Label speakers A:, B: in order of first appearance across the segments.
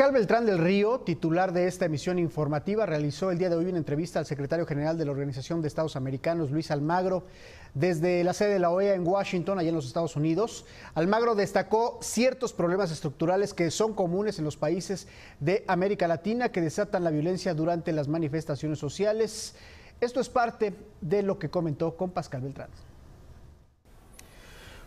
A: Pascal Beltrán del Río, titular de esta emisión informativa, realizó el día de hoy una entrevista al secretario general de la Organización de Estados Americanos, Luis Almagro, desde la sede de la OEA en Washington, allá en los Estados Unidos. Almagro destacó ciertos problemas estructurales que son comunes en los países de América Latina que desatan la violencia durante las manifestaciones sociales.
B: Esto es parte de lo que comentó con Pascal Beltrán.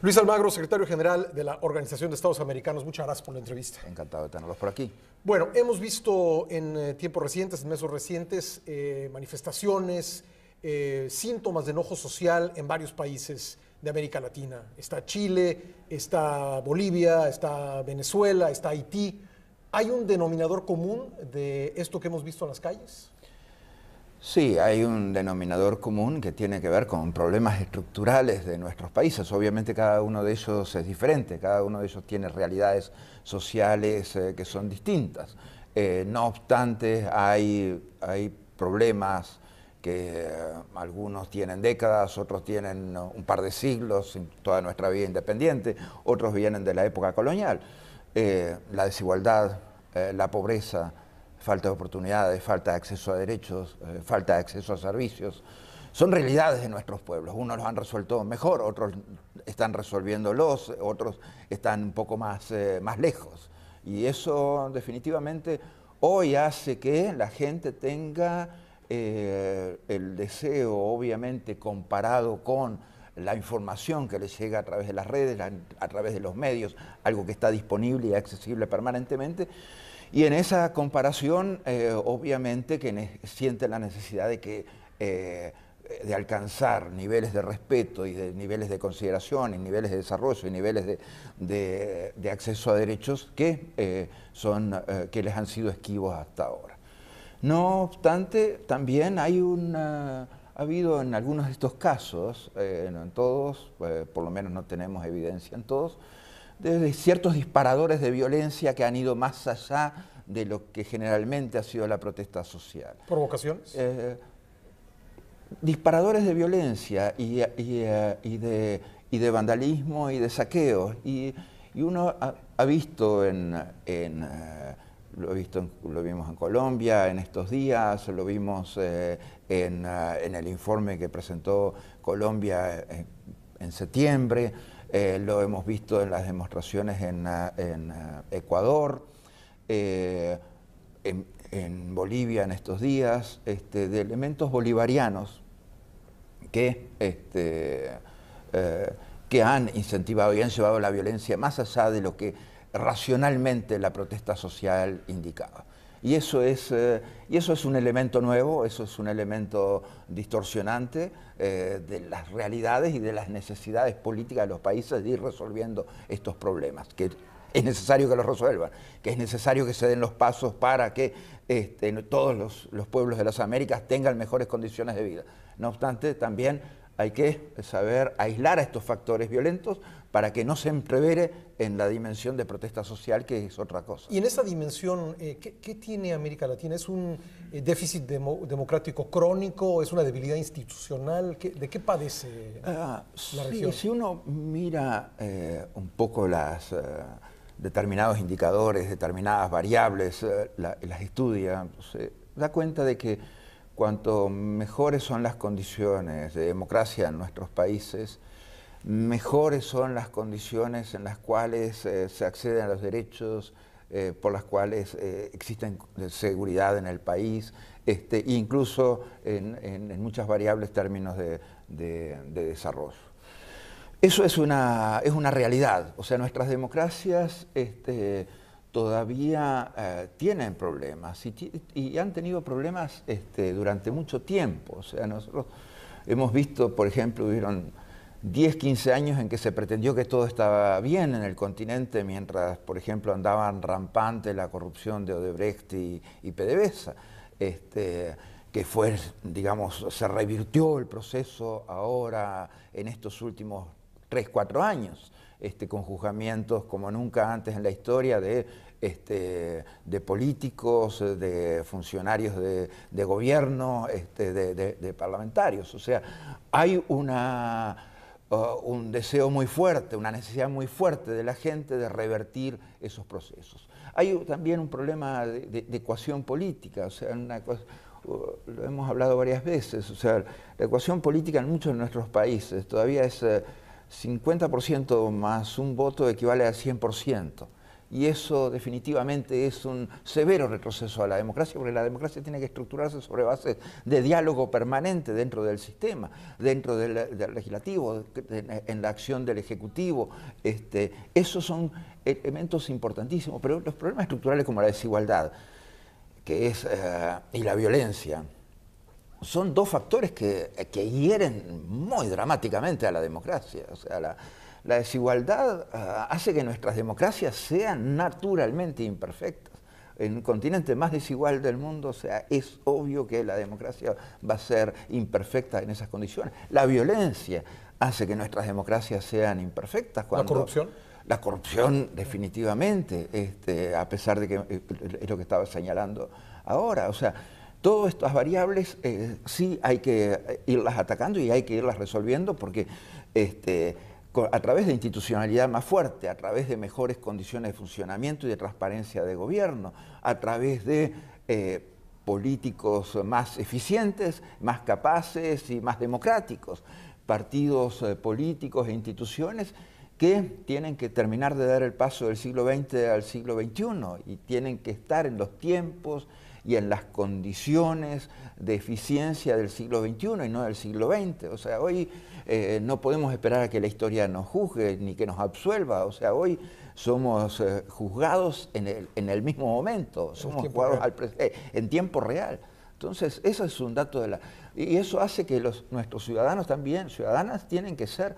B: Luis Almagro, secretario general de la Organización de Estados Americanos, muchas gracias por la entrevista. Encantado de tenerlos por aquí. Bueno, hemos visto en eh, tiempos recientes, en meses recientes, eh, manifestaciones, eh, síntomas de enojo social en varios países de América Latina. Está Chile, está Bolivia, está Venezuela, está Haití. ¿Hay un denominador común de esto que hemos visto en las calles?
A: Sí, hay un denominador común que tiene que ver con problemas estructurales de nuestros países. Obviamente cada uno de ellos es diferente, cada uno de ellos tiene realidades sociales eh, que son distintas. Eh, no obstante, hay, problemas que eh, algunos tienen décadas, otros tienen uh, un par de siglos, toda nuestra vida independiente, otros vienen de la época colonial. la desigualdad, la pobreza, falta de oportunidades, falta de acceso a derechos, eh, falta de acceso a servicios. Son realidades de nuestros pueblos. Unos los han resuelto mejor, otros están resolviéndolos, otros están un poco más, eh, más lejos. Y eso definitivamente hoy hace que la gente tenga eh, el deseo, obviamente comparado con la información que les llega a través de las redes, a través de los medios, algo que está disponible y accesible permanentemente, y en esa comparación, eh, obviamente que sienten la necesidad eh, de alcanzar niveles de respeto y de niveles de consideración y niveles de desarrollo y niveles de, acceso a derechos eh, que, les han sido esquivos hasta ahora. No obstante, también ha habido en algunos de estos casos, no en todos, por lo menos no tenemos evidencia en todos, de ciertos disparadores de violencia que han ido más allá de lo que generalmente ha sido la protesta social.
B: ¿Provocaciones? Eh,
A: disparadores de violencia eh, y, de, vandalismo y de saqueos. Y, uno ha, eh, visto en, lo, vimos en Colombia en estos días, lo vimos en, el informe que presentó Colombia en septiembre. Eh, lo hemos visto en las demostraciones en, ah, ah, Ecuador, eh, en, Bolivia en estos días, este, de elementos bolivarianos que, este, eh, que han incentivado y han llevado la violencia más allá de lo que racionalmente la protesta social indicaba. Y eso es, eh, y eso es un elemento nuevo, eso es un elemento distorsionante eh, de las realidades y de las necesidades políticas de los países de ir resolviendo estos problemas, que es necesario que los resuelvan, que es necesario que se den los pasos para que este, todos los, los pueblos de las Américas tengan mejores condiciones de vida. No obstante, también hay que saber aislar a estos factores violentos para que no se entrevere en la dimensión de protesta social, que es otra cosa.
B: Y en esa dimensión, eh, ¿qué, tiene América Latina? ¿Es un eh, déficit democrático crónico? ¿Es una debilidad institucional? ¿De qué padece ah, la región? si
A: uno mira eh, un poco las determinados indicadores, determinadas variables, las estudia, se da cuenta de que cuanto mejores son las condiciones de democracia en nuestros países, mejores son las condiciones en las cuales eh, se acceden a los derechos, eh, por las cuales eh, existen seguridad en el país, este, incluso en, muchas variables términos de, desarrollo. Eso es una, es una, realidad, o sea, nuestras democracias este, todavía tienen problemas y, han tenido problemas este, durante mucho tiempo. O sea, nosotros hemos visto, por ejemplo, hubieron 10, 15 años en que se pretendió que todo estaba bien en el continente, mientras, por ejemplo, andaban rampante la corrupción de Odebrecht y, y PDVSA, este, que fue, digamos, se revirtió el proceso ahora en estos últimos 3, 4 años, este, con juzgamientos como nunca antes en la historia de, este, de políticos, de funcionarios de, gobierno, este, de parlamentarios. O sea, hay una eh, un deseo muy fuerte, una necesidad muy fuerte de la gente de revertir esos procesos. Hay también un problema de, ecuación política, o sea, lo hemos hablado varias veces, o sea, la ecuación política en muchos de nuestros países todavía es 50% eh, más un voto equivale a 100% y eso definitivamente es un severo retroceso a la democracia, porque la democracia tiene que estructurarse sobre bases de diálogo permanente dentro del sistema, dentro del, legislativo, en, la acción del ejecutivo. Este, esos son elementos importantísimos, pero los problemas estructurales como la desigualdad que es, eh, y la violencia son dos factores que, que hieren muy dramáticamente a la democracia. O sea, la, la desigualdad ah, hace que nuestras democracias sean naturalmente imperfectas. En el continente más desigual del mundo, o sea, es obvio que la democracia va a ser imperfecta en esas condiciones. La violencia hace que nuestras democracias sean imperfectas. ¿La corrupción? La corrupción, definitivamente, este, a pesar de que eh, es lo que estaba señalando ahora. O sea, todas estas variables eh, sí hay que eh, irlas atacando y hay que irlas resolviendo porque este, a través de institucionalidad más fuerte, a través de mejores condiciones de funcionamiento y de transparencia de gobierno, a través de eh, políticos más eficientes, más capaces y más democráticos, partidos eh, políticos e instituciones que tienen que terminar de dar el paso del siglo XX al siglo XXI y tienen que estar en los tiempos y en las condiciones de eficiencia del siglo XXI y no del siglo XX. O sea, hoy eh, no podemos esperar a que la historia nos juzgue ni que nos absuelva. O sea, hoy somos eh, juzgados en el, en el, mismo momento, somos juzgados eh, en tiempo real. Entonces, eso es un dato de la... Y eso hace que los, nuestros ciudadanos también, ciudadanas, tienen que ser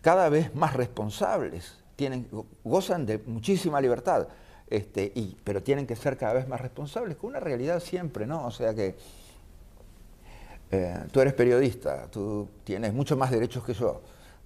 A: cada vez más responsables, tienen, gozan de muchísima libertad, este, y, pero tienen que ser cada vez más responsables, con una realidad siempre, ¿no? O sea que eh, tú eres periodista, tú tienes mucho más derechos que yo.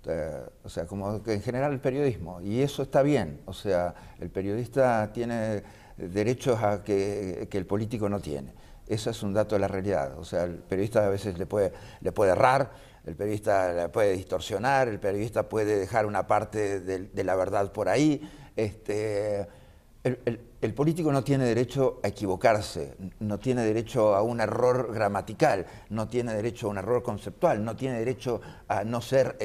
A: Eh, o sea, como que en general el periodismo, y eso está bien. O sea, el periodista tiene derechos a que, el político no tiene. Eso es un dato de la realidad. O sea, el periodista a veces le puede, le puede errar, el periodista le puede distorsionar, el periodista puede dejar una parte de, de la verdad por ahí. Este, el, político no tiene derecho a equivocarse, no tiene derecho a un error gramatical, no tiene derecho a un error conceptual, no tiene derecho a no ser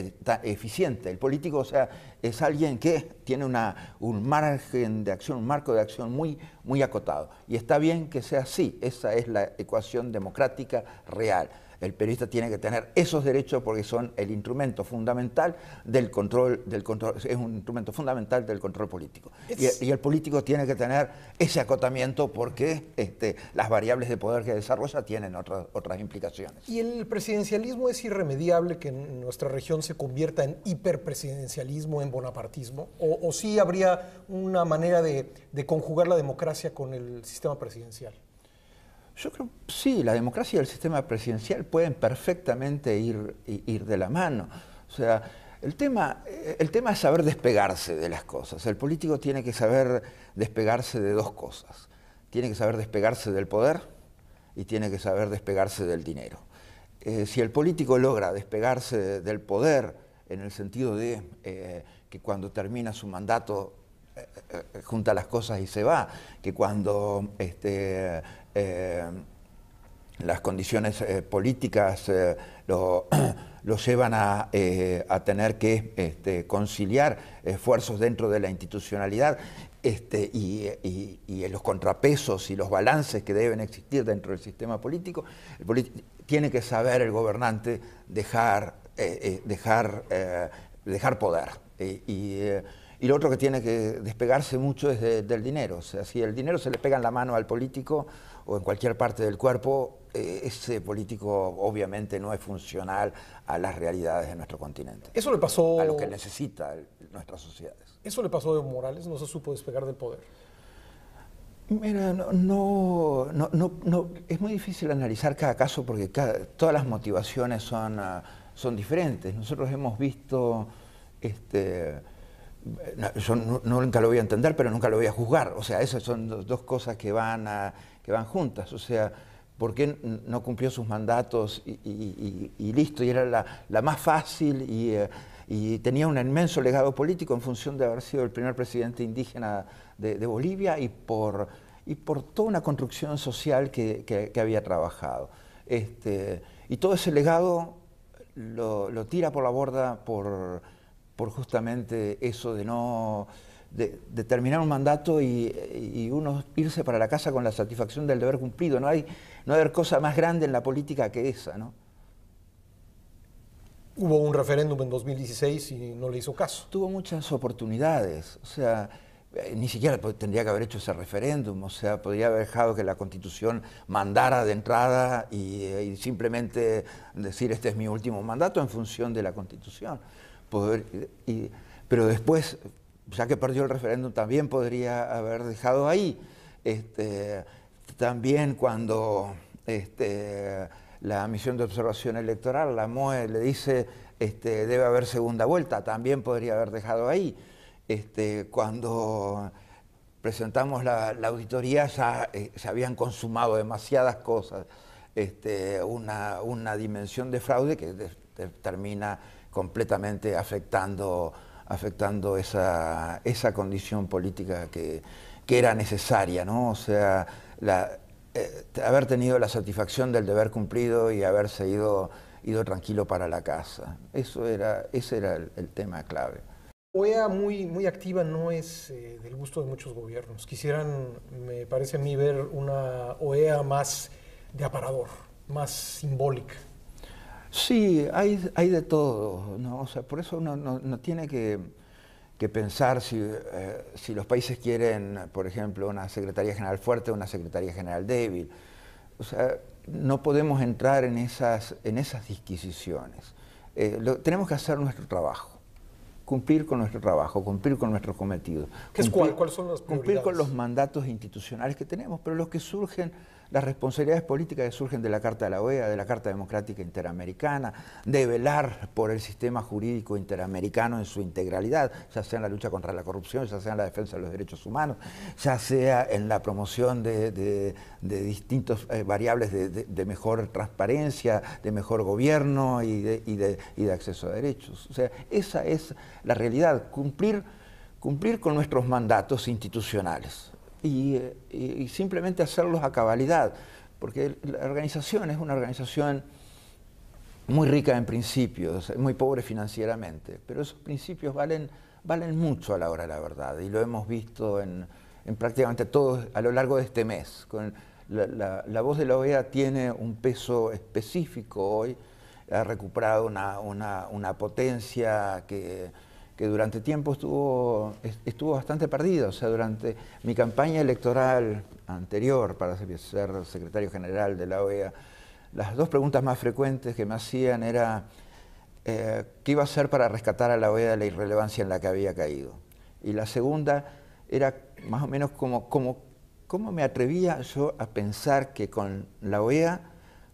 A: eficiente. El político, o sea, es alguien que tiene un margen de acción, un marco de acción muy, muy acotado. Y está bien que sea así, esa es la ecuación democrática real. El periodista tiene que tener esos derechos porque son el instrumento fundamental del control, del control es un instrumento fundamental del control político. Y, el político tiene que tener ese acotamiento porque este, las variables de poder que desarrolla tienen otras, otras implicaciones.
B: ¿Y el presidencialismo es irremediable que en nuestra región se convierta en hiperpresidencialismo, en bonapartismo? ¿O, sí habría una manera de conjugar la democracia con el sistema presidencial?
A: Yo creo, sí, la democracia y el sistema presidencial pueden perfectamente ir, ir de la mano. O sea, el tema, eh, el tema es saber despegarse de las cosas. El político tiene que saber despegarse de dos cosas. Tiene que saber despegarse del poder y tiene que saber despegarse del dinero. Eh, si el político logra despegarse del poder en el sentido de eh, que cuando termina su mandato eh, junta las cosas y se va, que cuando este, eh, las condiciones eh, políticas lo, llevan a, tener que este, conciliar esfuerzos dentro de la institucionalidad este, y, los contrapesos y los balances que deben existir dentro del sistema político, tiene que saber el gobernante dejar, dejar poder. y y lo otro que tiene que despegarse mucho es del dinero. O sea, si el dinero se le pega en la mano al político o en cualquier parte del cuerpo, eh, ese político obviamente no es funcional a las realidades de nuestro continente.
B: Eso le pasó... A lo que
A: necesita nuestras sociedades.
B: Eso le pasó a Evo Morales, no se supo despegar del poder. Mira,
A: no, no, es muy difícil analizar cada caso porque todas las motivaciones son, ah, son diferentes. Nosotros hemos visto... Este, yo nunca lo voy a entender, pero nunca lo voy a juzgar. O sea, esas son dos, cosas que van, que van juntas. O sea, ¿por qué no cumplió sus mandatos y, listo? Y era la, más fácil eh, y, tenía un inmenso legado político en función de haber sido el primer presidente indígena de, Bolivia y por, y por toda una construcción social que, había trabajado. Este, y todo ese legado lo, lo tira por la borda por por justamente eso de no de, terminar un mandato y, uno irse para la casa con la satisfacción del deber cumplido. No hay, no haber cosa más grande en la política que esa, ¿no?
B: Hubo un referéndum en 2016 y no le hizo caso. Tuvo muchas
A: oportunidades, o sea, eh, ni siquiera tendría que haber hecho ese referéndum, o sea, podría haber dejado que la Constitución mandara de entrada y eh, simplemente decir este es mi último mandato en función de la Constitución. Poder, pero después, ya que perdió el referéndum, también podría haber dejado ahí. Este, también cuando este, la misión de observación electoral, la MOE, le dice este, debe haber segunda vuelta, también podría haber dejado ahí. Este, cuando presentamos la, auditoría ya eh, se habían consumado demasiadas cosas, una, dimensión de fraude que termina completamente afectando, afectando esa, condición política que, era necesaria, ¿no? O sea, eh, haber tenido la satisfacción del deber cumplido y haberse ido, ido tranquilo para la casa. Eso era, ese era el, tema clave.
B: OEA muy, muy activa no es eh, del gusto de muchos gobiernos. Quisieran, me parece a mí, ver una OEA más de aparador, más simbólica.
A: Sí, hay, hay de todo, ¿no? O sea, por eso uno no, no tiene que, pensar si, eh, si, los países quieren, por ejemplo, una Secretaría General fuerte o una Secretaría General débil. O sea, no podemos entrar en esas, en esas disquisiciones. Eh, lo, tenemos que hacer nuestro trabajo cumplir con nuestro trabajo, cumplir con nuestros cometidos. ¿Cuáles son las Cumplir con los mandatos institucionales que tenemos, pero los que surgen las responsabilidades políticas que surgen de la Carta de la OEA, de la Carta Democrática Interamericana, de velar por el sistema jurídico interamericano en su integralidad, ya sea en la lucha contra la corrupción, ya sea en la defensa de los derechos humanos, ya sea en la promoción de, distintas distintos eh, variables de, mejor transparencia, de mejor gobierno y de, y de acceso a derechos. O sea, esa es la realidad, cumplir, cumplir con nuestros mandatos institucionales. Eh, y, simplemente hacerlos a cabalidad, porque la organización es una organización muy rica en principios, muy pobre financieramente, pero esos principios valen, valen mucho a la hora de la verdad y lo hemos visto en, en prácticamente todos a lo largo de este mes. la, voz de la OEA tiene un peso específico hoy, ha recuperado una potencia que que durante tiempo estuvo, estuvo bastante perdido. O sea, durante mi campaña electoral anterior para ser secretario general de la OEA, las dos preguntas más frecuentes que me hacían era eh, qué iba a hacer para rescatar a la OEA de la irrelevancia en la que había caído. Y la segunda era más o menos como, cómo me atrevía yo a pensar que con la OEA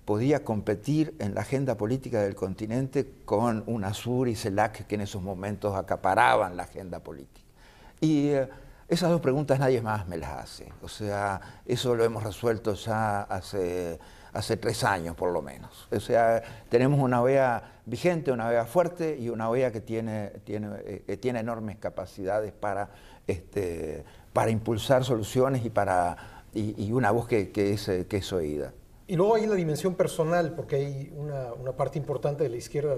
A: podía competir en la agenda política del continente con UNASUR y CELAC que en esos momentos acaparaban la agenda política. Y eh, esas dos preguntas nadie más me las hace. O sea, eso lo hemos resuelto ya hace, hace tres años por lo menos. O sea, tenemos una OEA vigente, una OEA fuerte y una OEA que tiene, eh, enormes capacidades para, este, para impulsar soluciones y, para, una voz que eh, es oída.
B: Y luego hay la dimensión personal, porque hay una, parte importante de la izquierda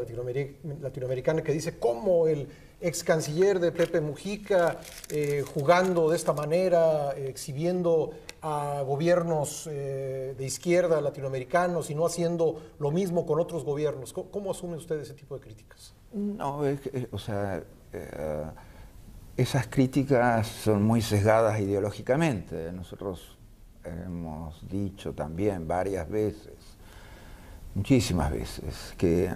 B: latinoamericana que dice cómo el ex canciller de Pepe Mujica, eh, jugando de esta manera, exhibiendo a gobiernos eh, de izquierda latinoamericanos y no haciendo lo mismo con otros gobiernos. ¿Cómo, asume usted ese tipo de críticas?
A: No, eh, o sea, esas críticas son muy sesgadas ideológicamente. Nosotros hemos dicho también varias veces, muchísimas veces, que,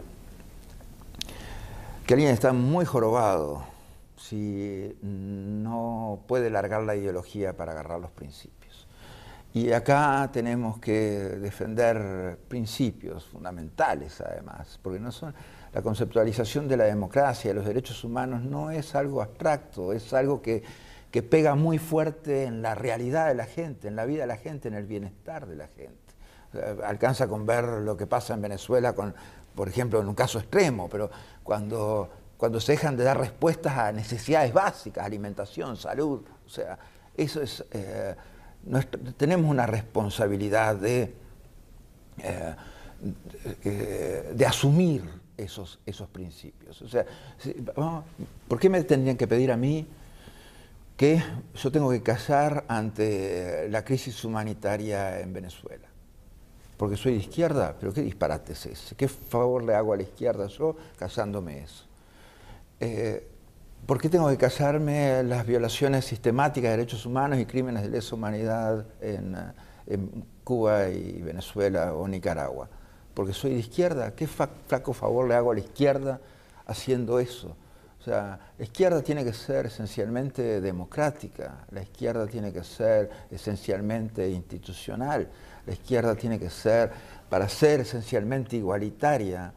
A: que alguien está muy jorobado si no puede largar la ideología para agarrar los principios. Y acá tenemos que defender principios fundamentales, además, porque no son, la conceptualización de la democracia, de los derechos humanos, no es algo abstracto, es algo que que pega muy fuerte en la realidad de la gente, en la vida de la gente, en el bienestar de la gente. Alcanza con ver lo que pasa en Venezuela, por ejemplo, en un caso extremo, pero cuando, cuando se dejan de dar respuestas a necesidades básicas, alimentación, salud, o sea, eso es, eh, tenemos una responsabilidad eh, eh, de, asumir esos, esos principios. O sea, ¿por qué me tendrían que pedir a mí que yo tengo que casar ante la crisis humanitaria en Venezuela. Porque soy de izquierda, pero qué disparate es ese, qué favor le hago a la izquierda yo casándome eso. Eh, ¿Por qué tengo que casarme las violaciones sistemáticas de derechos humanos y crímenes de lesa humanidad en, en Cuba y Venezuela o Nicaragua? Porque soy de izquierda, ¿qué flaco favor le hago a la izquierda haciendo eso? O sea, la izquierda tiene que ser esencialmente democrática, la izquierda tiene que ser esencialmente institucional, la izquierda tiene que ser, para ser esencialmente igualitaria,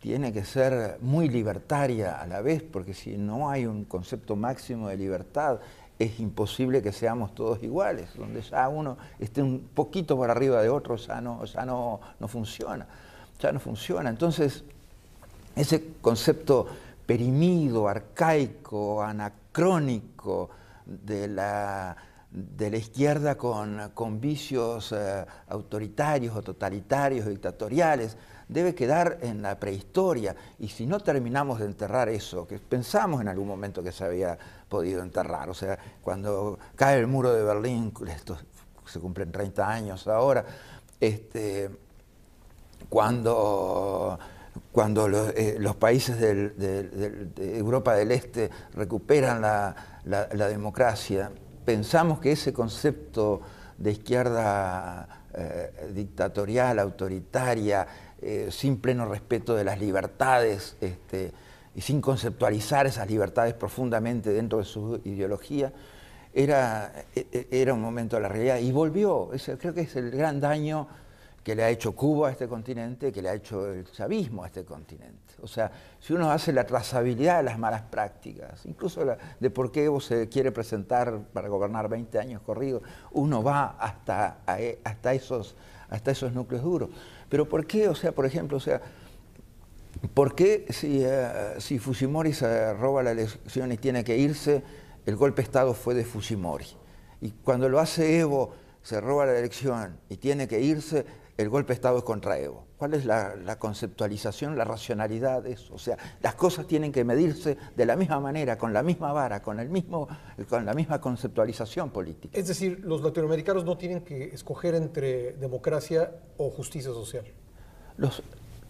A: tiene que ser muy libertaria a la vez, porque si no hay un concepto máximo de libertad, es imposible que seamos todos iguales, donde ya uno esté un poquito por arriba de otro, ya no, ya no, no funciona, ya no funciona. Entonces, ese concepto ...erimido, arcaico, anacrónico de la, de la izquierda con, con vicios eh, autoritarios o totalitarios, dictatoriales, debe quedar en la prehistoria. Y si no terminamos de enterrar eso, que pensamos en algún momento que se había podido enterrar, o sea, cuando cae el muro de Berlín, esto se cumplen 30 años ahora, este, cuando cuando eh, los, países de Europa del Este recuperan la, democracia, pensamos que ese concepto de izquierda eh, dictatorial, autoritaria, eh, sin pleno respeto de las libertades este, y sin conceptualizar esas libertades profundamente dentro de su ideología, era, e, e, era un momento de la realidad y volvió. creo que es el gran daño que le ha hecho Cuba a este continente, que le ha hecho el chavismo a este continente. O sea, si uno hace la trazabilidad de las malas prácticas, incluso de por qué Evo se eh, quiere presentar para gobernar 20 años corridos, uno va hasta, eh, hasta, esos, hasta esos núcleos duros. Pero ¿por qué? O sea, por ejemplo, o sea, ¿por qué si, eh, si Fujimori se roba la elección y tiene que irse, el golpe de Estado fue de Fujimori? Y cuando lo hace Evo, se roba la elección y tiene que irse, el golpe de Estado es contra Evo. ¿Cuál es la, conceptualización, la racionalidad de eso? O sea, las cosas tienen que medirse de la misma manera, con la misma vara, con, el mismo, con la misma conceptualización política.
B: Es decir, los latinoamericanos no tienen que escoger entre democracia o justicia social.
A: Los,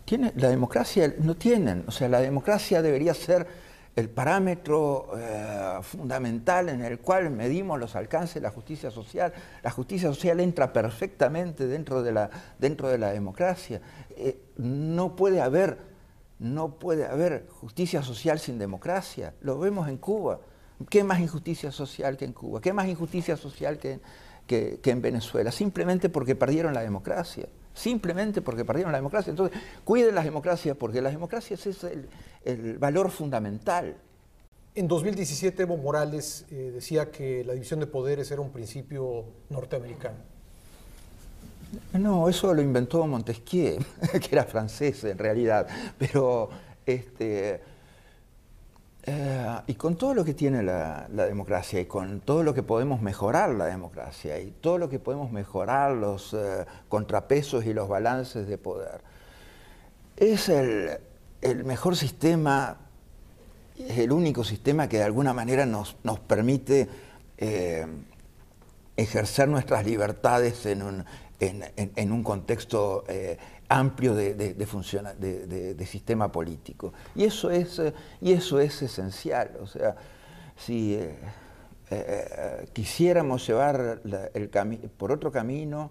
A: tiene, la democracia no tienen, o sea, la democracia debería ser el parámetro eh, fundamental en el cual medimos los alcances de la justicia social. La justicia social entra perfectamente dentro de la, dentro de la democracia. Eh, no puede haber, no puede haber justicia social sin democracia. Lo vemos en Cuba. ¿Qué más injusticia social que en Cuba? ¿Qué más injusticia social que en Venezuela? Simplemente porque perdieron la democracia simplemente porque perdieron la democracia. Entonces, cuiden las democracias, porque las democracias es el, valor fundamental.
B: En 2017, Evo Morales eh, decía que la división de poderes era un principio norteamericano.
A: No, eso lo inventó Montesquieu, que era francés en realidad, pero este, eh, y con todo lo que tiene la, democracia y con todo lo que podemos mejorar la democracia y todo lo que podemos mejorar los eh, contrapesos y los balances de poder, es el, mejor sistema, es el único sistema que de alguna manera nos, permite eh, ejercer nuestras libertades en en un contexto amplio de, de, de, sistema político. Y eso es, eh, y eso es esencial. O sea, si eh, eh, quisiéramos llevar por otro camino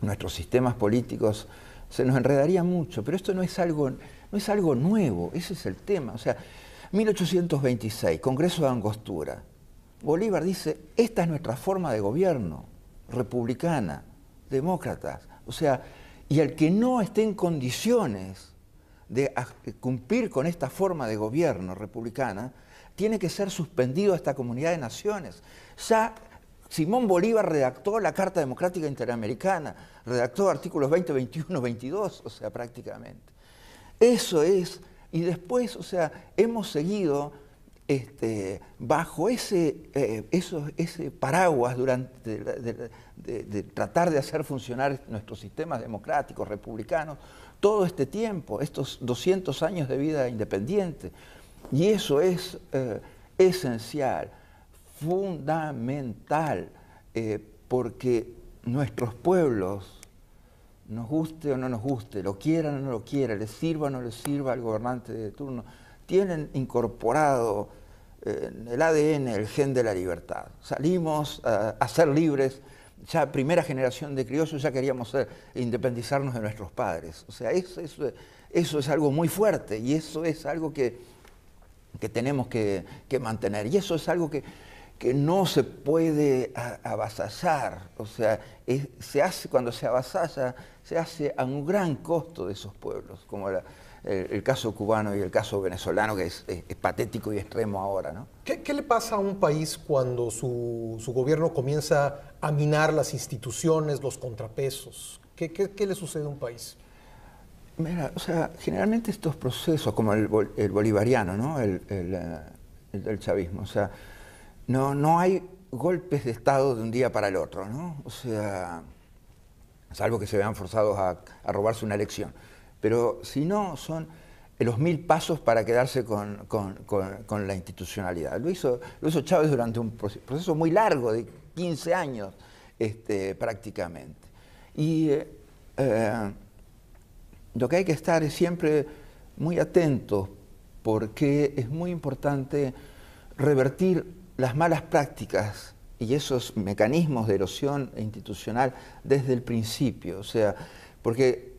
A: nuestros sistemas políticos, se nos enredaría mucho, pero esto no es algo, no es algo nuevo, ese es el tema. O sea, 1826, Congreso de Angostura. Bolívar dice, esta es nuestra forma de gobierno, republicana demócratas. O sea, y el que no esté en condiciones de cumplir con esta forma de gobierno republicana, tiene que ser suspendido a esta comunidad de naciones. Ya Simón Bolívar redactó la Carta Democrática Interamericana, redactó artículos 20, 21, 22, o sea, prácticamente. Eso es, y después, o sea, hemos seguido este, bajo eh, ese, paraguas durante de, tratar de hacer funcionar nuestros sistemas democráticos, republicanos, todo este tiempo, estos 200 años de vida independiente. Y eso es eh, esencial, fundamental, eh, porque nuestros pueblos, nos guste o no nos guste, lo quieran o no lo quieran, les sirva o no les sirva al gobernante de turno, tienen incorporado eh, en el ADN el gen de la libertad. Salimos eh, a, ser libres, ya primera generación de criollos ya queríamos eh, independizarnos de nuestros padres. O sea, eso, es algo muy fuerte y eso es algo que, tenemos que, mantener. Y eso es algo que, que no se puede avasallar. O sea, se hace cuando se avasalla, se hace a un gran costo de esos pueblos, como la, el, caso cubano y el caso venezolano, que es, patético y extremo ahora. ¿no?
B: ¿Qué, le pasa a un país cuando su, gobierno comienza a minar las instituciones, los contrapesos? ¿Qué, le sucede a un país?
A: Mira, o sea, generalmente estos procesos, como el, bolivariano, ¿no? El, eh, chavismo, o sea, no, hay golpes de Estado de un día para el otro, ¿no? O sea, salvo que se vean forzados a robarse una elección pero si no, son los mil pasos para quedarse con, la institucionalidad. Lo hizo, lo Chávez durante un proceso muy largo, de 15 años este, prácticamente. Y eh, eh, lo que hay que estar es siempre muy atentos, porque es muy importante revertir las malas prácticas y esos mecanismos de erosión institucional desde el principio. O sea, porque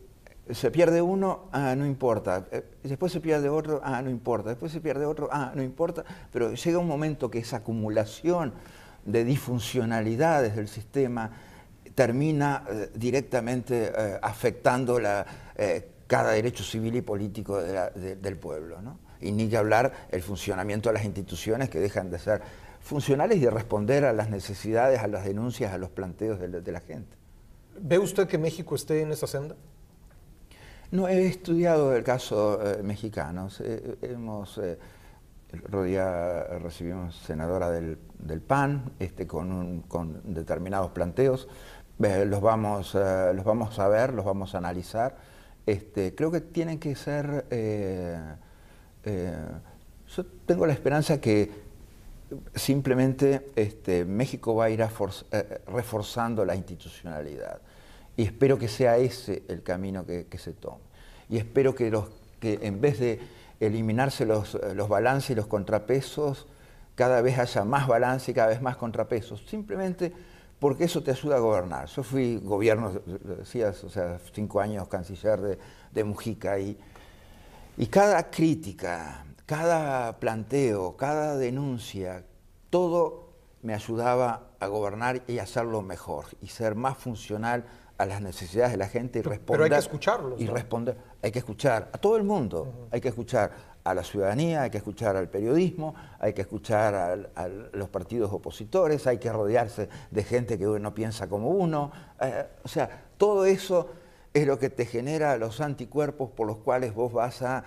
A: se pierde uno, ah, no importa. Eh, después se pierde otro, ah, no importa. Después se pierde otro, ah, no importa. Pero llega un momento que esa acumulación de disfuncionalidades del sistema termina eh, directamente eh, afectando cada derecho civil y político del pueblo. Y ni que hablar el funcionamiento de las instituciones que dejan de ser funcionales y de responder a las necesidades, a las denuncias, a los planteos de la gente.
B: ¿Ve usted que México esté en esa senda?
A: No, he estudiado el caso eh, mexicano. Eh, hemos, eh, recibimos senadora del, PAN este, con, determinados planteos. los, vamos, a ver, los vamos a analizar. Este, creo que tienen que ser... yo tengo la esperanza que simplemente este, México va a ir reforzando la institucionalidad. Y espero que sea ese el camino que, se tome. Y espero que, los, que en vez de eliminarse eh, los, balances y los contrapesos, cada vez haya más balance y cada vez más contrapesos. Simplemente porque eso te ayuda a gobernar. Yo fui gobierno, eh, decías, o sea, cinco años canciller de, Mujica y, y cada crítica, cada planteo, cada denuncia, todo me ayudaba a gobernar y hacerlo mejor y ser más funcional a las necesidades de la gente y responder. Pero hay que escucharlos. Y responder. Hay que escuchar a todo el mundo. Hay que escuchar a la ciudadanía, hay que escuchar al periodismo, hay que escuchar a, los partidos opositores, hay que rodearse de gente que no piensa como uno. Eh, o sea, todo eso es lo que te genera los anticuerpos por los cuales vos vas a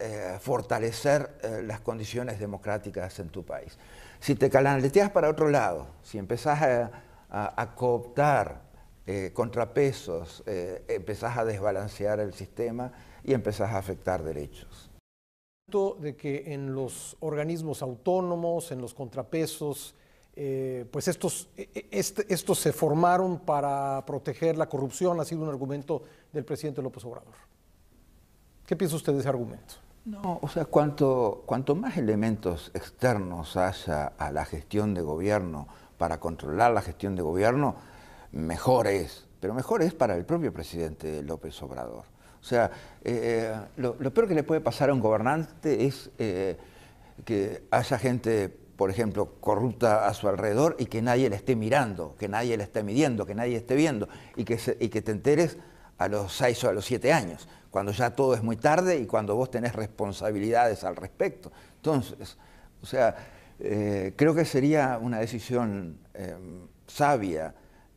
A: eh, fortalecer eh, las condiciones democráticas en tu país. Si te calanleteas para otro lado, si empezás a cooptar eh, contrapesos, eh, empezás a desbalancear el sistema y empezás a afectar derechos.
B: De que en los organismos autónomos, en los contrapesos, eh, pues e, e, este, estos, se formaron para proteger la corrupción, ha sido un argumento del presidente López Obrador. ¿Qué piensa usted de ese argumento? No, o
A: sea, cuanto, cuanto más elementos externos haya a la gestión de gobierno para controlar la gestión de gobierno, mejor es, pero mejor es para el propio presidente López Obrador. O sea, eh, eh, lo, peor que le puede pasar a un gobernante es eh, que haya gente, por ejemplo, corrupta a su alrededor y que nadie le esté mirando, que nadie le esté midiendo, que nadie esté viendo y que, te enteres a los seis o a los siete años, cuando ya todo es muy tarde y cuando vos tenés responsabilidades al respecto. Entonces, o sea, creo que sería una decisión sabia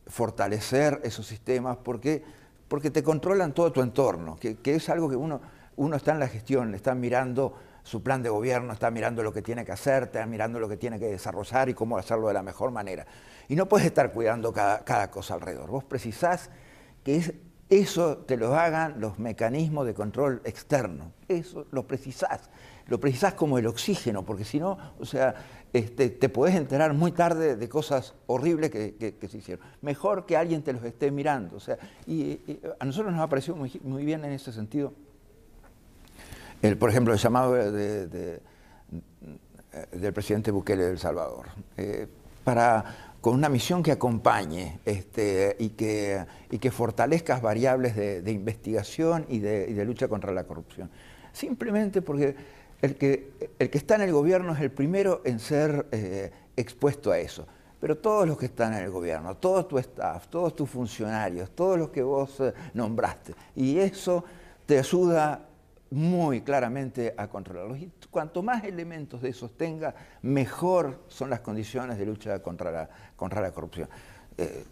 A: fortalecer esos sistemas porque, porque te controlan todo tu entorno, que, es algo que uno, uno está en la gestión, está mirando su plan de gobierno, está mirando lo que tiene que hacer, está mirando lo que tiene que desarrollar y cómo hacerlo de la mejor manera. Y no puedes estar cuidando cada, cosa alrededor. Vos precisás que es, eso te lo hagan los mecanismos de control externo. Eso lo precisás. Lo precisás como el oxígeno, porque si no, o sea, este, te podés enterar muy tarde de cosas horribles que, se hicieron. Mejor que alguien te los esté mirando. O sea, y, a nosotros nos ha parecido muy, bien en ese sentido. El, por ejemplo, el llamado del presidente Bukele del Salvador, eh, para, con una misión que acompañe este, y, que, que fortalezca variables de, investigación y de, y de lucha contra la corrupción. Simplemente porque el que, está en el gobierno es el primero en ser eh, expuesto a eso. Pero todos los que están en el gobierno, todo tu staff, todos tus funcionarios, todos los que vos eh, nombraste. Y eso te ayuda muy claramente a controlarlos. Y cuanto más elementos de esos tenga, mejor son las condiciones de lucha contra la corrupción. Eh,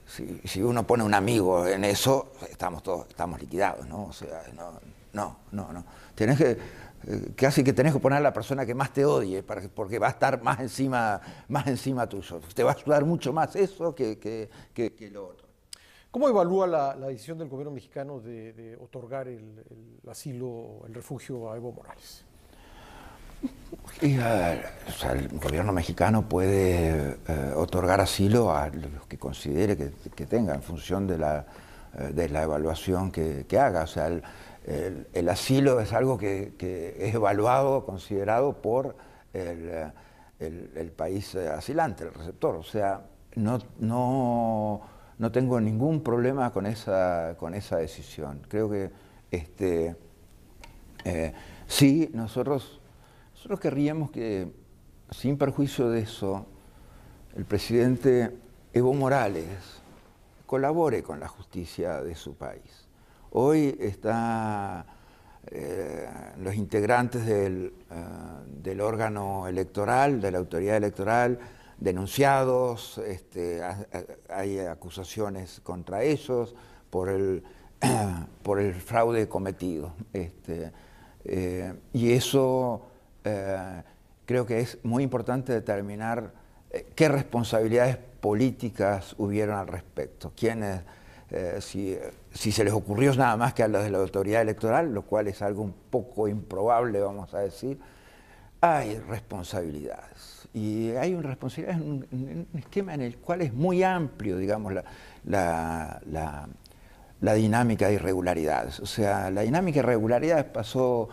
A: si, uno pone un amigo en eso, estamos todos, estamos liquidados, ¿no? O sea, no, no, no, no. que, eh, casi que tenés que poner a la persona que más te odie, porque va a estar más encima, más encima tuyo. Te va a ayudar mucho más eso que, lo otro.
B: ¿Cómo evalúa la, decisión del gobierno mexicano de, otorgar el asilo, el refugio a Evo Morales?
A: Y, el gobierno mexicano puede eh, otorgar asilo a los que considere que, tenga en función de la, eh, evaluación que, haga. O sea, el, asilo es algo que, es evaluado, considerado por el, eh, país asilante, el receptor. O sea, no, no, tengo ningún problema con esa, con esa decisión. Creo que este, sí, nosotros nosotros querríamos que, sin perjuicio de eso, el presidente Evo Morales colabore con la justicia de su país. Hoy están eh, los integrantes eh, del, órgano electoral, de la autoridad electoral, denunciados, este, hay acusaciones contra ellos por el, fraude cometido. Este, eh, y eso eh, creo que es muy importante determinar eh, qué responsabilidades políticas hubieron al respecto. ¿Quiénes, eh, si, se les ocurrió nada más que a los de la autoridad electoral, lo cual es algo un poco improbable, vamos a decir, hay responsabilidades. Y hay una responsabilidad en un, esquema en el cual es muy amplio, digamos, la, dinámica de irregularidades. O sea, la dinámica de irregularidades pasó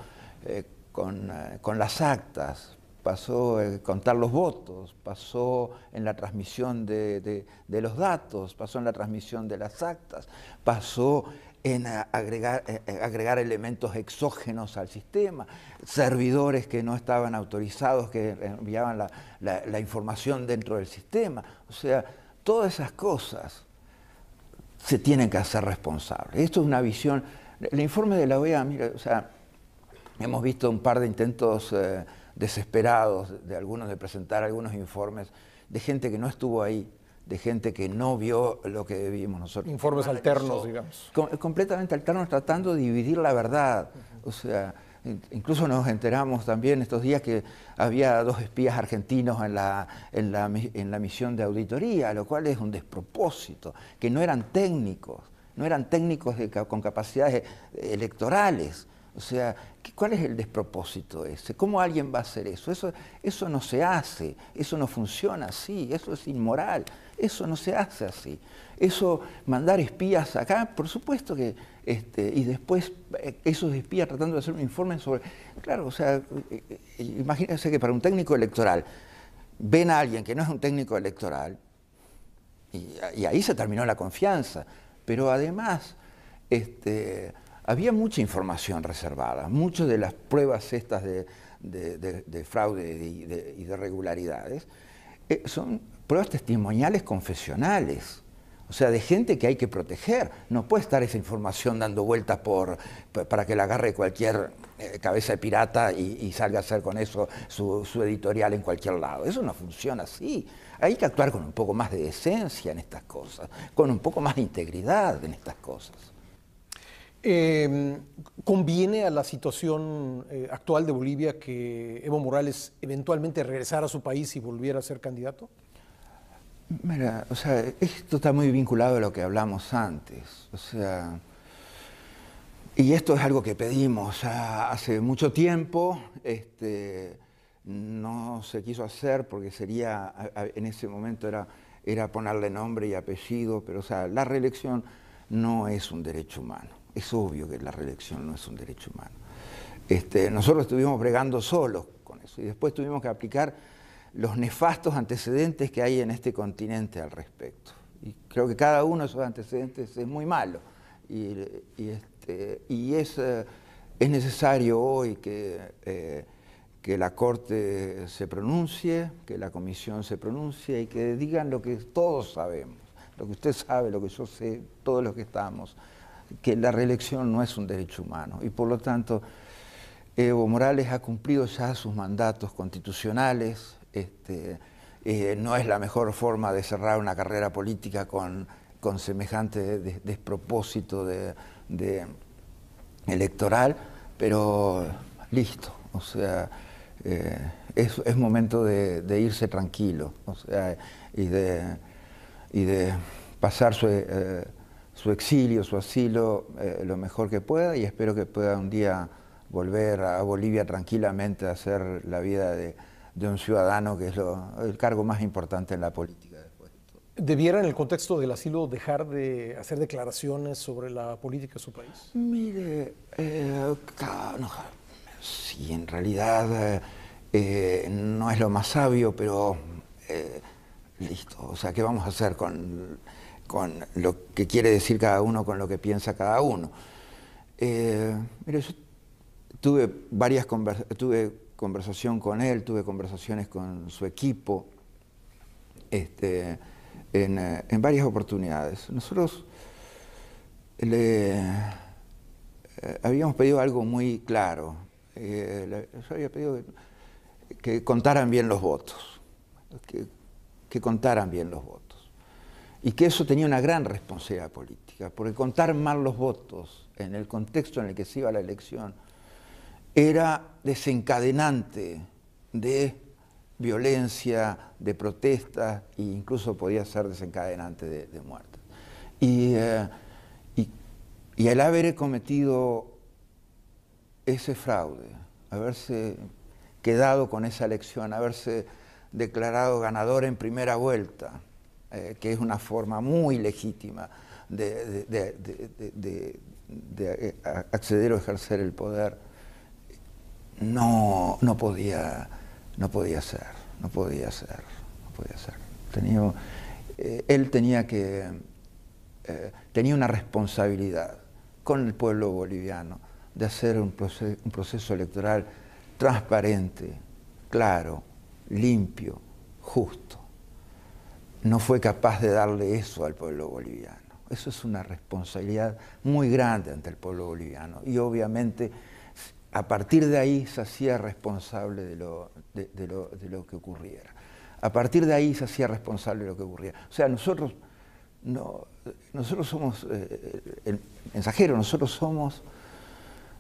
A: eh, con, las actas, pasó eh, contar los votos, pasó en la transmisión de, los datos, pasó en la transmisión de las actas, pasó en agregar, eh, agregar elementos exógenos al sistema, servidores que no estaban autorizados, que enviaban la, la información dentro del sistema. O sea, todas esas cosas se tienen que hacer responsables. Esto es una visión, el informe de la OEA, mira, o sea, Hemos visto un par de intentos eh, desesperados de algunos de presentar algunos informes de gente que no estuvo ahí, de gente que no vio lo que vimos nosotros. Informes alternos, digamos. completamente alternos, tratando de dividir la verdad. O sea, incluso nos enteramos también estos días que había dos espías argentinos en la, en la, misión de auditoría, lo cual es un despropósito, que no eran técnicos, no eran técnicos con capacidades eh, electorales. O sea, ¿cuál es el despropósito ese? ¿Cómo alguien va a hacer eso? Eso, eso no se hace, eso no funciona así, eso es inmoral, eso no se hace así. Eso, mandar espías acá, por supuesto que, este, y después eh, esos espías tratando de hacer un informe sobre, claro, o sea, eh, eh, imagínense que para un técnico electoral, ven a alguien que no es un técnico electoral, y, y ahí se terminó la confianza, pero además, este, había mucha información reservada, muchas de las pruebas estas de, fraude y de, irregularidades eh, son pruebas testimoniales confesionales. O sea, de gente que hay que proteger. No puede estar esa información dando vueltas para que la agarre cualquier eh, cabeza de pirata y, salga a hacer con eso su, su, editorial en cualquier lado. Eso no funciona así. Hay que actuar con un poco más de decencia en estas cosas, con un poco más de integridad en estas cosas.
B: Em, ¿Conviene a la situación eh, actual de Bolivia que Evo Morales eventualmente regresara a su país y volviera a ser candidato?
A: Mira, o sea, esto está muy vinculado a lo que hablamos antes. O sea, y esto es algo que pedimos hace mucho tiempo. Este, no se quiso hacer porque sería, en ese momento era, era ponerle nombre y apellido, pero o sea, la reelección no es un derecho humano es obvio que la reelección no es un derecho humano. Este, nosotros estuvimos bregando solos con eso y después tuvimos que aplicar los nefastos antecedentes que hay en este continente al respecto. Y creo que cada uno de esos antecedentes es muy malo y, este, eh, es, necesario hoy eh, que la Corte se pronuncie, que la Comisión se pronuncie y que digan lo que todos sabemos, lo que usted sabe, lo que yo sé, todos los que estamos que la reelección no es un derecho humano y por lo tanto Evo Morales ha cumplido ya sus mandatos constitucionales, este, eh, no es la mejor forma de cerrar una carrera política con, con semejante despropósito de, electoral, pero listo, o sea, eh, es, momento de, irse tranquilo, o sea, y de, y de pasar su... Eh, su exilio, su asilo, eh, lo mejor que pueda y espero que pueda un día volver a Bolivia tranquilamente a hacer la vida de, un ciudadano, que es el cargo más importante en la política.
B: ¿Debiera en el contexto del asilo dejar de hacer declaraciones sobre la política de su país?
A: Mire, eh, si en realidad eh, no es lo más sabio, pero listo, o sea, ¿qué vamos a hacer con con lo que quiere decir cada uno, con lo que piensa cada uno. Eh, yo tuve varias tuve conversación con él, tuve conversaciones con su equipo este, eh, en, varias oportunidades. Nosotros le eh, habíamos pedido algo muy claro. Eh, yo había pedido que, contaran bien los votos, que contaran bien los votos y que eso tenía una gran responsabilidad política, porque contar mal los votos en el contexto en el que se iba la elección era desencadenante de violencia, de protestas e incluso podía ser desencadenante de, muertes. Y, eh, y, el haber cometido ese fraude, haberse quedado con esa elección, haberse declarado ganador en primera vuelta, eh, que es una forma muy legítima de, eh, acceder o ejercer el poder, no, podía, ser, no podía ser, no podía ser. Eh, él tenía que, tenía una responsabilidad con el pueblo boliviano de hacer un proceso electoral transparente, claro, limpio, justo no fue capaz de darle eso al pueblo boliviano. Eso es una responsabilidad muy grande ante el pueblo boliviano y obviamente a partir de ahí se hacía responsable de lo, que ocurriera. A partir de ahí se hacía responsable de lo que ocurriera. O sea, nosotros, no, nosotros somos mensajeros, eh, el mensajero, nosotros somos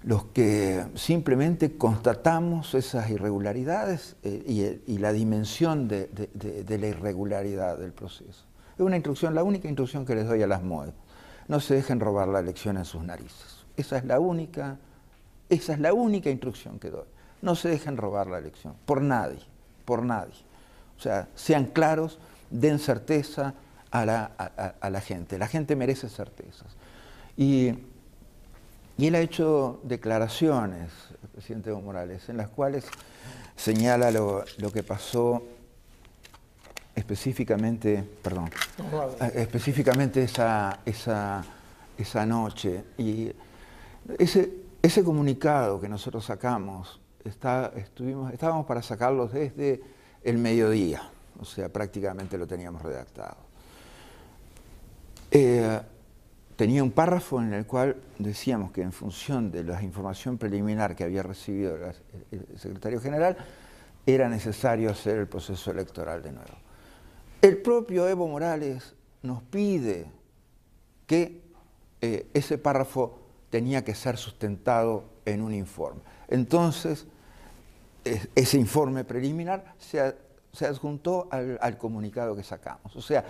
A: los que simplemente constatamos esas irregularidades eh, eh, y, la dimensión de, la irregularidad del proceso. Es una instrucción, la única instrucción que les doy a las MOE. No se dejen robar la elección en sus narices. Esa es la única, esa es la única instrucción que doy. No se dejen robar la elección, por nadie, por nadie. O sea, sean claros, den certeza a la, a la gente. La gente merece certezas. Y y él ha hecho declaraciones, el presidente Evo Morales, en las cuales señala lo, que pasó específicamente, perdón, específicamente esa, esa, noche. Y ese, ese comunicado que nosotros sacamos, está, estuvimos, estábamos para sacarlo desde el mediodía, o sea, prácticamente lo teníamos redactado. Eh, tenía un párrafo en el cual decíamos que en función de la información preliminar que había recibido el secretario general, era necesario hacer el proceso electoral de nuevo. El propio Evo Morales nos pide que eh, ese párrafo tenía que ser sustentado en un informe. Entonces, ese informe preliminar se, adjuntó al, al comunicado que sacamos. O sea,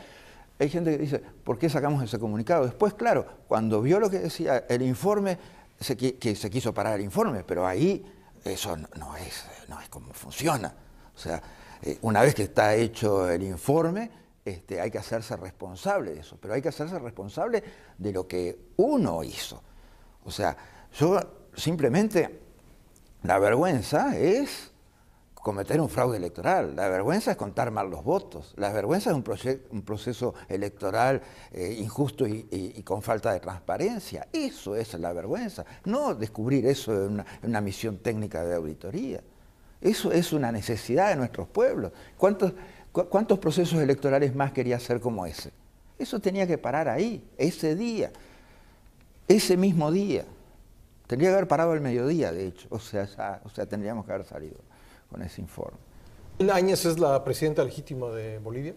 A: hay gente que dice, ¿por qué sacamos ese comunicado? Después, claro, cuando vio lo que decía el informe, se, que se quiso parar el informe, pero ahí eso no, es, no es como funciona. O sea, eh, una vez que está hecho el informe, este, hay que hacerse responsable de eso, pero hay que hacerse responsable de lo que uno hizo. O sea, yo simplemente, la vergüenza es cometer un fraude electoral. La vergüenza es contar mal los votos. La vergüenza es un, proceso electoral eh, injusto y, con falta de transparencia. Eso es la vergüenza. No descubrir eso en una, misión técnica de auditoría. Eso es una necesidad de nuestros pueblos. ¿Cuántos, procesos electorales más quería hacer como ese? Eso tenía que parar ahí, ese día, ese mismo día. Tendría que haber parado al mediodía, de hecho. O sea, o sea tendríamos que haber salido con ese informe.
B: ¿Áñez es la presidenta legítima de Bolivia?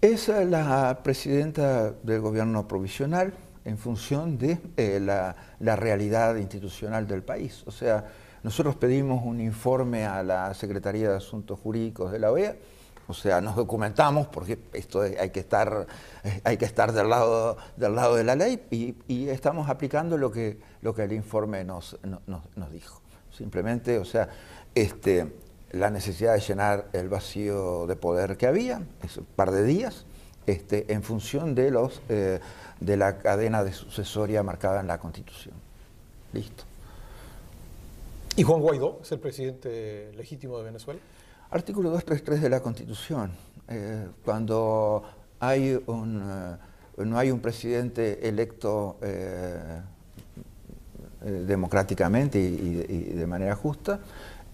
A: Es la presidenta del gobierno provisional en función de eh, la, realidad institucional del país. O sea, nosotros pedimos un informe a la Secretaría de Asuntos Jurídicos de la OEA, o sea, nos documentamos porque esto hay que estar, hay que estar del, lado, del lado de la ley y, estamos aplicando lo que, lo que el informe nos, nos dijo simplemente, o sea, este, la necesidad de llenar el vacío de poder que había, es un par de días, este, en función de, los, eh, de la cadena de sucesoria marcada en la Constitución. Listo.
B: ¿Y Juan Guaidó es el presidente legítimo de Venezuela?
A: Artículo 233 de la Constitución. Eh, cuando hay un, eh, no hay un presidente electo eh, democráticamente y, de manera justa,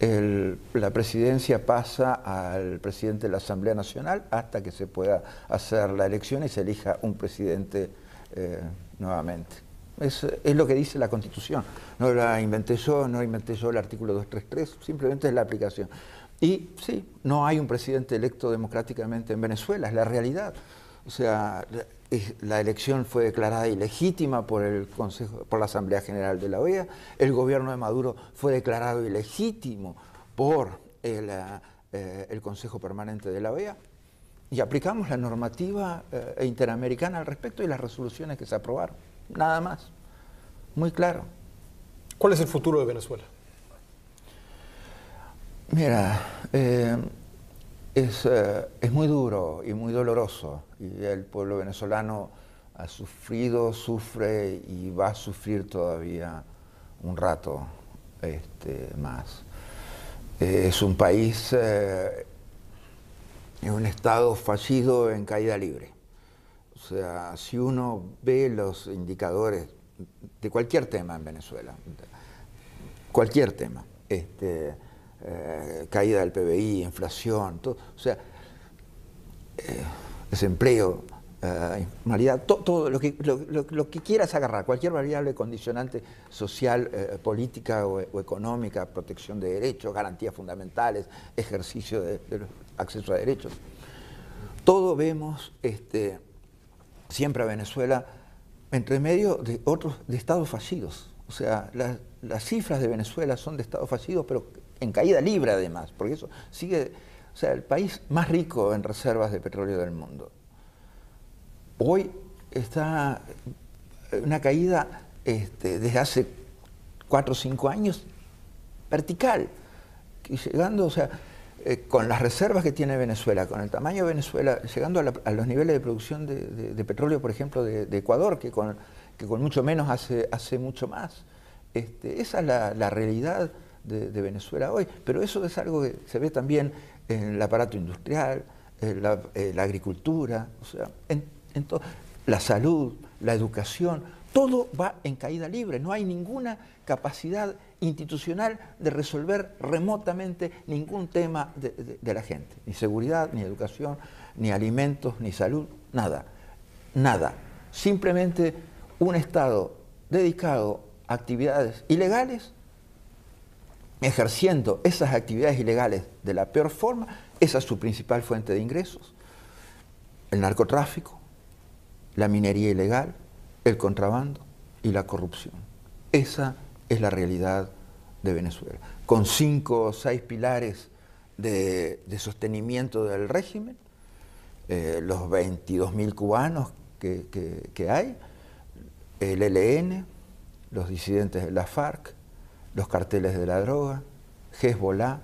A: la presidencia pasa al presidente de la Asamblea Nacional hasta que se pueda hacer la elección y se elija un presidente eh, nuevamente. Es, es, lo que dice la Constitución. No la inventé yo, no inventé yo el artículo 233, simplemente es la aplicación. Y sí, no hay un presidente electo democráticamente en Venezuela, es la realidad. O sea, la elección fue declarada ilegítima por, el Consejo, por la Asamblea General de la OEA, el gobierno de Maduro fue declarado ilegítimo por el, eh, Consejo Permanente de la OEA, y aplicamos la normativa eh, e interamericana al respecto y las resoluciones que se aprobaron. Nada más. Muy claro.
B: ¿Cuál es el futuro de Venezuela?
A: Mira, eh, es, eh, es, muy duro y muy doloroso. Y el pueblo venezolano ha sufrido, sufre y va a sufrir todavía un rato este, más. Eh, es un país, eh, es un estado fallido en caída libre. O sea, si uno ve los indicadores de cualquier tema en Venezuela, cualquier tema, este, eh, caída del PBI, inflación, todo, o sea, eh, desempleo, eh, malidad, todo lo que, lo, que, quieras agarrar, cualquier variable condicionante social, eh, política o, económica, protección de derechos, garantías fundamentales, ejercicio de, acceso a derechos. Todo vemos este, siempre a Venezuela entre medio de otros de estados fallidos. O sea, las cifras de Venezuela son de estados fallidos, pero en caída libre además, porque eso sigue, o sea, el país más rico en reservas de petróleo del mundo. Hoy está una caída este, desde hace cuatro o cinco años vertical, y llegando, o sea, eh, con las reservas que tiene Venezuela, con el tamaño de Venezuela, llegando a, los niveles de producción de, petróleo, por ejemplo, de, Ecuador, que con, que con mucho menos hace, hace mucho más. Este, esa es la, la realidad de, Venezuela hoy, pero eso es algo que se ve también en el aparato industrial, en la, agricultura, o sea, en, la salud, la educación, todo va en caída libre, no hay ninguna capacidad institucional de resolver remotamente ningún tema de la gente, ni seguridad, ni educación, ni alimentos, ni salud, nada, nada. Simplemente un Estado dedicado a actividades ilegales ejerciendo esas actividades ilegales de la peor forma, esa es su principal fuente de ingresos. El narcotráfico, la minería ilegal, el contrabando y la corrupción. Esa es la realidad de Venezuela. Con cinco o seis pilares de, sostenimiento del régimen, eh, los los 22.000 cubanos que, que hay, el ELN, los disidentes de la FARC, los carteles de la droga, Hezbollah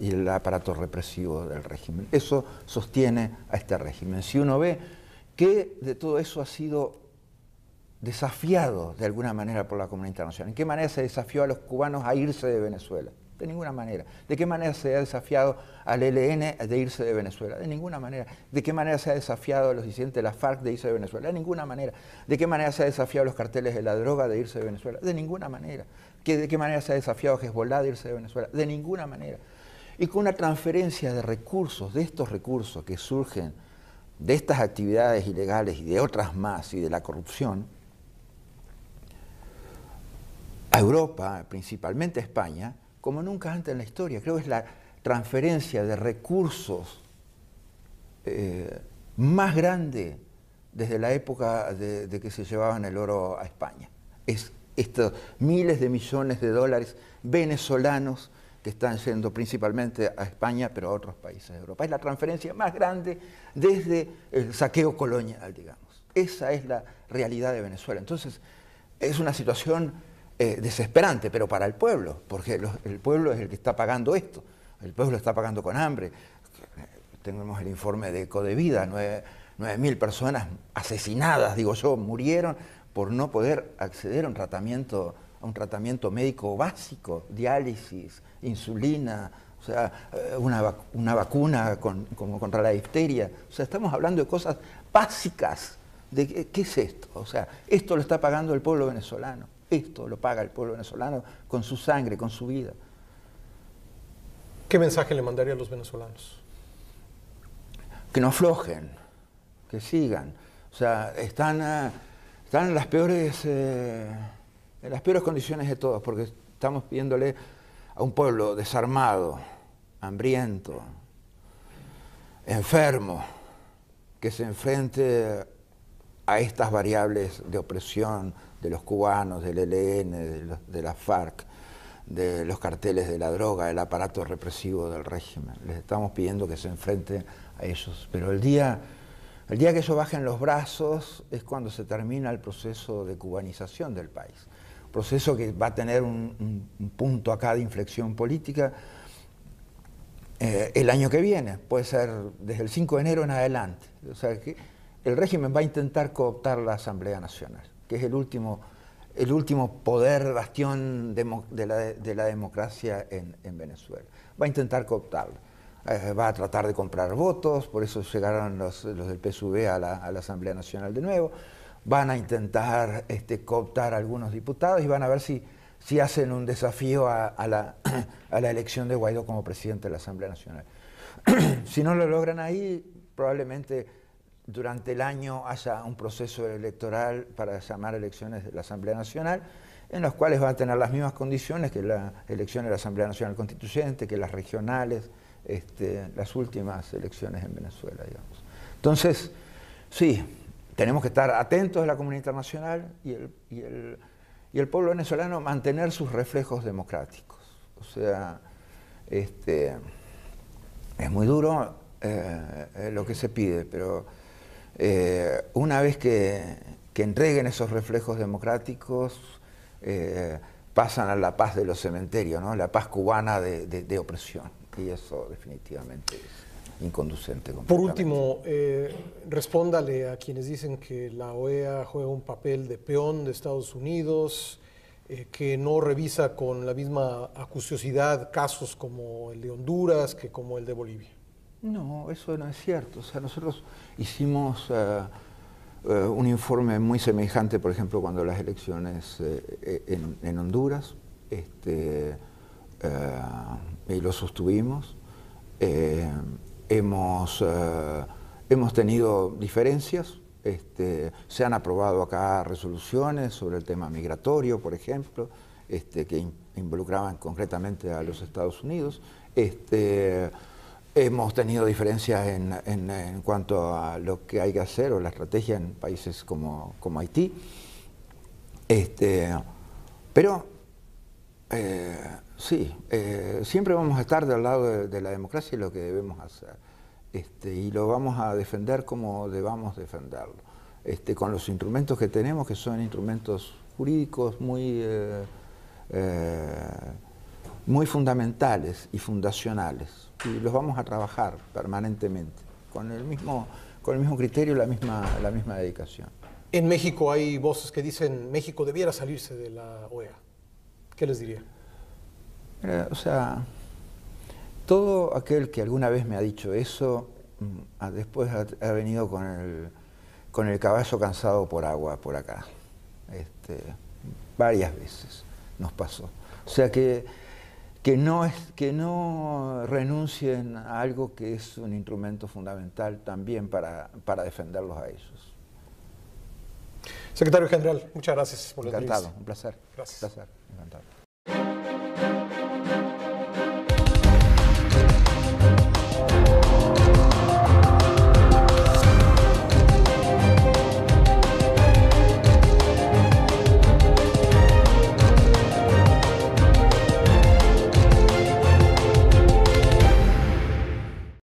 A: y el aparato represivo del régimen. Eso sostiene a este régimen. Si uno ve que de todo eso ha sido desafiado de alguna manera por la comunidad internacional, ¿en qué manera se desafió a los cubanos a irse de Venezuela? De ninguna manera. ¿De qué manera se ha desafiado al ELN de irse de Venezuela? De ninguna manera. ¿De qué manera se ha desafiado a los disidentes de la FARC de irse de Venezuela? De ninguna manera. ¿De qué manera se ha desafiado a los carteles de la droga de irse de Venezuela? De ninguna manera. ¿De qué manera se ha desafiado a Hezbollah de irse de Venezuela? De ninguna manera. Y con una transferencia de recursos, de estos recursos que surgen de estas actividades ilegales y de otras más y de la corrupción, a Europa, principalmente a España, como nunca antes en la historia. Creo que es la transferencia de recursos eh, más grande desde la época de, que se llevaban el oro a España. Es estos miles de millones de dólares venezolanos que están yendo principalmente a España, pero a otros países de Europa. Es la transferencia más grande desde el saqueo colonial, digamos. Esa es la realidad de Venezuela. Entonces, es una situación eh, desesperante, pero para el pueblo, porque el pueblo es el que está pagando esto. El pueblo está pagando con hambre. Tenemos el informe de de Vida, 9.000 personas asesinadas, digo yo, murieron por no poder acceder a un tratamiento, a un tratamiento médico básico, diálisis, insulina, o sea, eh, una, vacuna como contra la difteria. O sea, estamos hablando de cosas básicas. De qué, qué es esto? O sea, esto lo está pagando el pueblo venezolano. Esto lo paga el pueblo venezolano con su sangre, con su vida.
B: ¿Qué mensaje le mandaría a los venezolanos?
A: Que no aflojen, que sigan. O sea, están... A, ah, están en las peores, eh, en las peores condiciones de todos, porque estamos pidiéndole a un pueblo desarmado, hambriento, enfermo, que se enfrente a estas variables de opresión de los cubanos, del ELN, de, la FARC, de los carteles de la droga, del aparato represivo del régimen. Les estamos pidiendo que se enfrenten a ellos. Pero el día el día que ellos bajen los brazos es cuando se termina el proceso de cubanización del país. Proceso que va a tener un, punto acá de inflexión política eh, el año que viene, puede ser desde el 5 de enero en adelante. O sea que el régimen va a intentar cooptar la Asamblea Nacional, que es el último, el último poder, bastión de, la, democracia en, en Venezuela. Va a intentar cooptarla eh, va a tratar de comprar votos, por eso llegaron los, del PSV a la, Asamblea Nacional de nuevo, van a intentar este, cooptar algunos diputados y van a ver si, si hacen un desafío a, la, elección de Guaidó como presidente de la Asamblea Nacional. si no lo logran ahí, probablemente durante el año haya un proceso electoral para llamar elecciones de la Asamblea Nacional, en los cuales van a tener las mismas condiciones que la elección de la Asamblea Nacional Constituyente, que las regionales, este, las últimas elecciones en Venezuela, digamos. Entonces, sí, tenemos que estar atentos a la comunidad internacional y el, y el, pueblo venezolano mantener sus reflejos democráticos. O sea, este, es muy duro eh, eh, lo que se pide, pero eh, una vez que, entreguen esos reflejos democráticos, pasan a la paz de los cementerios, la paz cubana de opresión y eso definitivamente es inconducente. Por
B: último, eh, respóndale a quienes dicen que la OEA juega un papel de peón de Estados Unidos, eh, que no revisa con la misma acuciosidad casos como el de Honduras que como el de Bolivia. No, eso no es cierto. O sea, nosotros
A: hicimos... Eh, un informe muy semejante, por ejemplo, cuando las elecciones en, en, Honduras, este, eh, y lo sostuvimos. Eh, hemos, eh, hemos tenido diferencias, este, se han aprobado acá resoluciones sobre el tema migratorio, por ejemplo, este, que involucraban concretamente a los Estados Unidos. Este, hemos tenido diferencias en, cuanto a lo que hay que hacer o la estrategia en países como, como Haití. Este, pero Sí, eh, siempre vamos a estar del lado de, la democracia y lo que debemos hacer. Este, y lo vamos a defender como debamos defenderlo. Este, con los instrumentos que tenemos, que son instrumentos jurídicos muy, eh, eh, muy fundamentales y fundacionales. Y los vamos a trabajar permanentemente, con el mismo, con el mismo criterio y la misma, la misma dedicación.
B: En México hay voces que dicen México debiera salirse de la OEA. ¿Qué les diría?
A: o sea, todo aquel que alguna vez me ha dicho eso, mm, ah, después ha, venido con el, con el caballo cansado por agua por acá. Este, varias veces nos pasó. O sea que, que, no es, que no renuncien a algo que es un instrumento fundamental también para, defenderlos a ellos.
B: Secretario General, muchas gracias por la Encantado, un placer. Gracias. Un placer,
A: encantado.